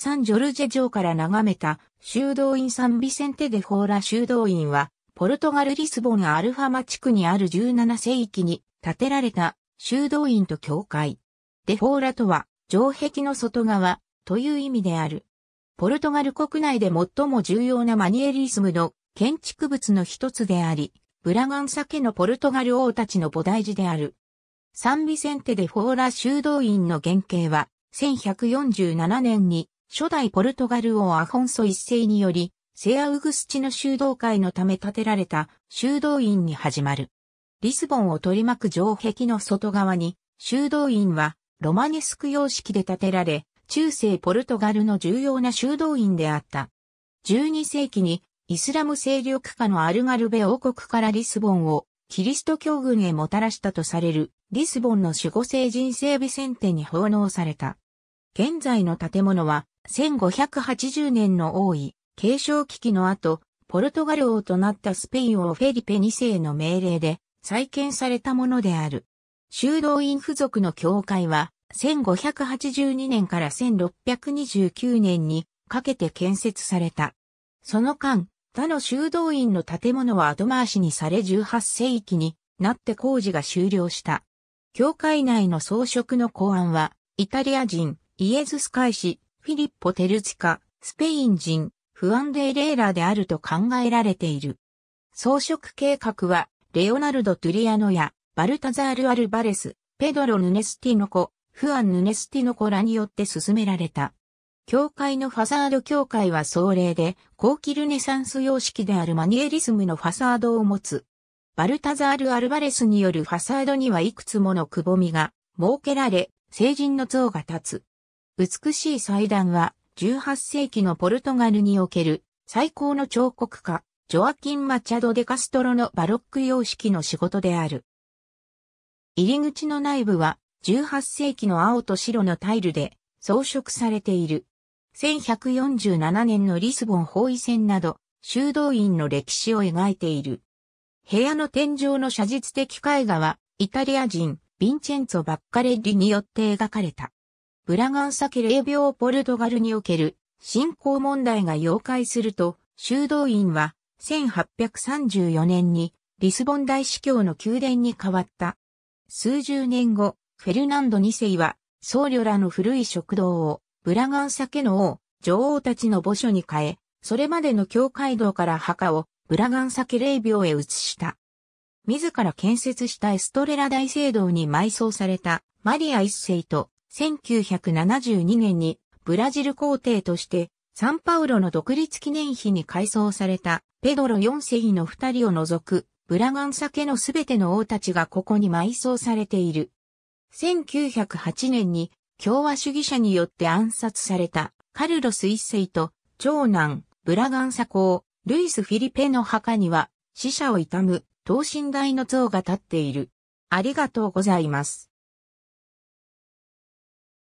サンジョルジェ城から眺めた修道院サンビセンテデフォーラ修道院は、ポルトガルリスボンアルファマ地区にある17世紀に建てられた修道院と教会。デフォーラとは、城壁の外側という意味である。ポルトガル国内で最も重要なマニエリスムの建築物の一つであり、ブラガンサ家のポルトガル王たちの菩提寺である。サンビセンテデフォーラ修道院の原型は、1147年に初代ポルトガル王アフォンソ一世により、セアウグスチの修道会のため建てられた修道院に始まる。リスボンを取り巻く城壁の外側に、修道院はロマネスク様式で建てられ、中世ポルトガルの重要な修道院であった。12世紀にイスラム勢力下のアルガルベ王国からリスボンをキリスト教軍へもたらしたとされるリスボンの守護聖人聖ビセンテに奉納された。現在の建物は1580年の王位、継承危機の後、ポルトガル王となったスペイン王フェリペ2世の命令で再建されたものである。修道院付属の教会は1582年から1629年にかけて建設された。その間、他の修道院の建物は後回しにされ18世紀になって工事が終了した。教会内の装飾の考案はイタリア人イエズス会士、フィリッポ・テルチカ、スペイン人、フアンデレーラーであると考えられている。装飾計画は、レオナルド・トゥリアノや、バルタザール・アルバレス、ペドロ・ヌネスティノコ、フアン・ヌネスティノコらによって進められた。教会のファサード教会は壮麗で、後期ルネサンス様式であるマニエリスムのファサードを持つ。バルタザール・アルバレスによるファサードにはいくつものくぼみが設けられ、聖人の像が立つ。美しい祭壇は、18世紀のポルトガルにおける最高の彫刻家、ジョアキン・マチャド・デ・カストロのバロック様式の仕事である。入り口の内部は、18世紀の青と白のタイルで装飾されている。1147年のリスボン包囲戦など、修道院の歴史を描いている。部屋の天井の写実的絵画は、イタリア人、ヴィンチェンツォ・バッカレッリによって描かれた。ブラガンサケ霊病ポルトガルにおける信仰問題が妖解すると、修道院は1834年にリスボン大司教の宮殿に変わった。数十年後、フェルナンド2世は僧侶らの古い食堂をブラガンサ家の王、女王たちの墓所に変え、それまでの教会堂から墓をブラガンサ家霊廟へ移した。自ら建設したエストレラ大聖堂に埋葬されたマリア一世と1972年にブラジル皇帝としてサンパウロの独立記念碑に改装されたペドロ4世の二人を除くブラガンサ家のすべての王たちがここに埋葬されている。1908年に共和主義者によって暗殺されたカルロス一世と長男ブラガンサ公ルイス・フィリペの墓には死者を悼む等身大の像が立っている。ありがとうございます。